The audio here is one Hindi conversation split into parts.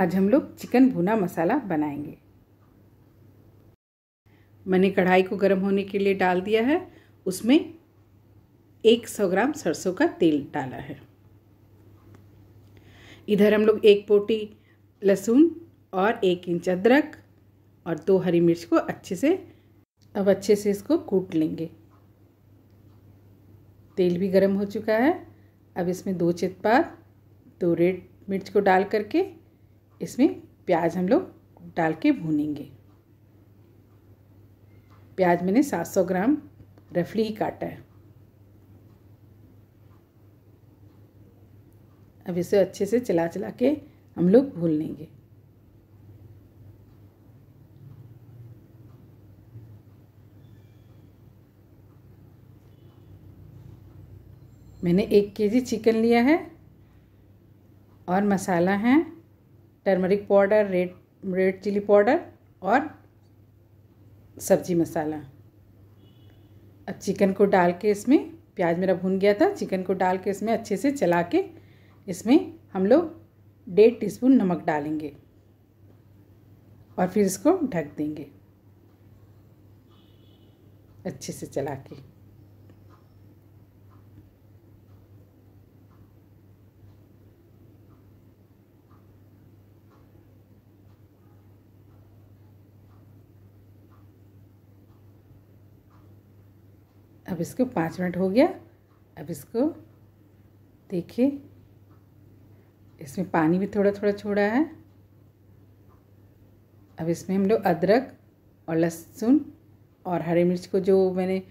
आज हम लोग चिकन भुना मसाला बनाएंगे मैंने कढ़ाई को गर्म होने के लिए डाल दिया है उसमें 100 ग्राम सरसों का तेल डाला है इधर हम लोग एक पोटी लहसुन और एक इंच अदरक और दो हरी मिर्च को अच्छे से अब अच्छे से इसको कूट लेंगे तेल भी गर्म हो चुका है अब इसमें दो चितपात दो रेड मिर्च को डाल करके इसमें प्याज हम लोग डाल के भूनेंगे प्याज मैंने 700 ग्राम रफली ही काटा है अब इसे अच्छे से चला चला के हम लोग भून लेंगे मैंने एक केजी चिकन लिया है और मसाला है turmeric powder red red chili powder और सब्जी मसाला अब चिकन को डाल के इसमें प्याज मेरा भून गया था चिकन को डाल के इसमें अच्छे से चला के इसमें हम लोग डेढ़ टी नमक डालेंगे और फिर इसको ढक देंगे अच्छे से चला के इसको पाँच मिनट हो गया अब इसको देखिए इसमें पानी भी थोड़ा थोड़ा छोड़ा है अब इसमें हम लोग अदरक और लहसुन और हरी मिर्च को जो मैंने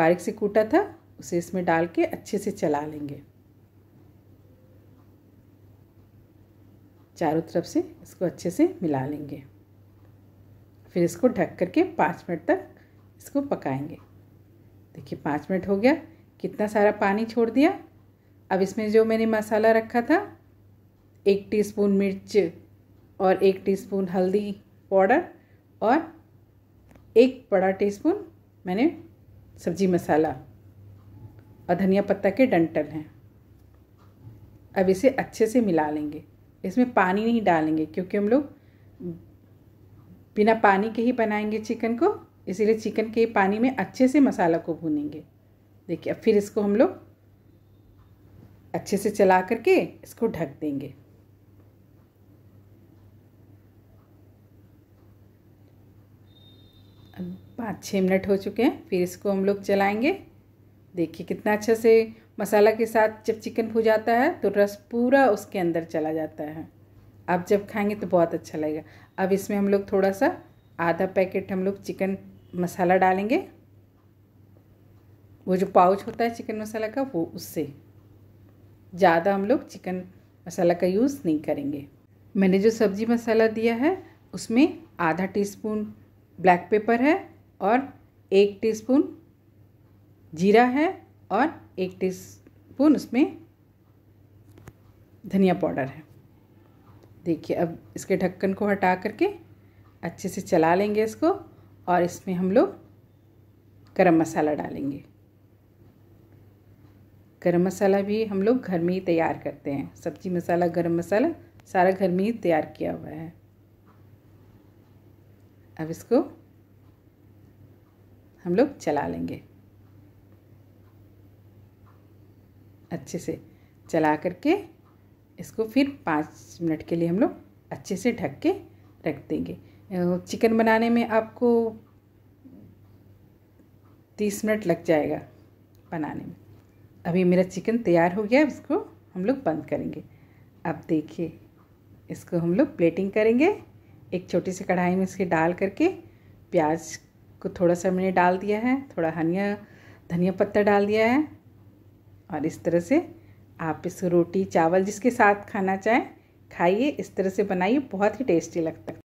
बारीक से कूटा था उसे इसमें डाल के अच्छे से चला लेंगे चारों तरफ से इसको अच्छे से मिला लेंगे फिर इसको ढक करके पाँच मिनट तक इसको पकाएंगे देखिए पाँच मिनट हो गया कितना सारा पानी छोड़ दिया अब इसमें जो मैंने मसाला रखा था एक टीस्पून मिर्च और एक टीस्पून हल्दी पाउडर और एक बड़ा टीस्पून मैंने सब्जी मसाला और धनिया पत्ता के डंटल हैं अब इसे अच्छे से मिला लेंगे इसमें पानी नहीं डालेंगे क्योंकि हम लोग बिना पानी के ही बनाएंगे चिकन को इसीलिए चिकन के पानी में अच्छे से मसाला को भूनेंगे देखिए अब फिर इसको हम लोग अच्छे से चला करके इसको ढक देंगे अब पाँच छः मिनट हो चुके हैं फिर इसको हम लोग चलाएंगे देखिए कितना अच्छा से मसाला के साथ जब चिकन भू जाता है तो रस पूरा उसके अंदर चला जाता है अब जब खाएंगे तो बहुत अच्छा लगेगा अब इसमें हम लोग थोड़ा सा आधा पैकेट हम लोग चिकन मसाला डालेंगे वो जो पाउच होता है चिकन मसाला का वो उससे ज़्यादा हम लोग चिकन मसाला का यूज़ नहीं करेंगे मैंने जो सब्ज़ी मसाला दिया है उसमें आधा टीस्पून ब्लैक पेपर है और एक टीस्पून जीरा है और एक टीस्पून उसमें धनिया पाउडर है देखिए अब इसके ढक्कन को हटा करके अच्छे से चला लेंगे इसको और इसमें हम लोग गर्म मसाला डालेंगे गरम मसाला भी हम लोग घर में ही तैयार करते हैं सब्जी मसाला गरम मसाला सारा घर में ही तैयार किया हुआ है अब इसको हम लोग चला लेंगे अच्छे से चला करके इसको फिर पाँच मिनट के लिए हम लोग अच्छे से ढक के रख देंगे चिकन बनाने में आपको तीस मिनट लग जाएगा बनाने में अभी मेरा चिकन तैयार हो गया इसको हम लोग बंद करेंगे अब देखिए इसको हम लोग प्लेटिंग करेंगे एक छोटी सी कढ़ाई में इसके डाल करके प्याज को थोड़ा सा मैंने डाल दिया है थोड़ा धनिया धनिया पत्ता डाल दिया है और इस तरह से आप इसको रोटी चावल जिसके साथ खाना चाहें खाइए इस तरह से बनाइए बहुत ही टेस्टी लगता है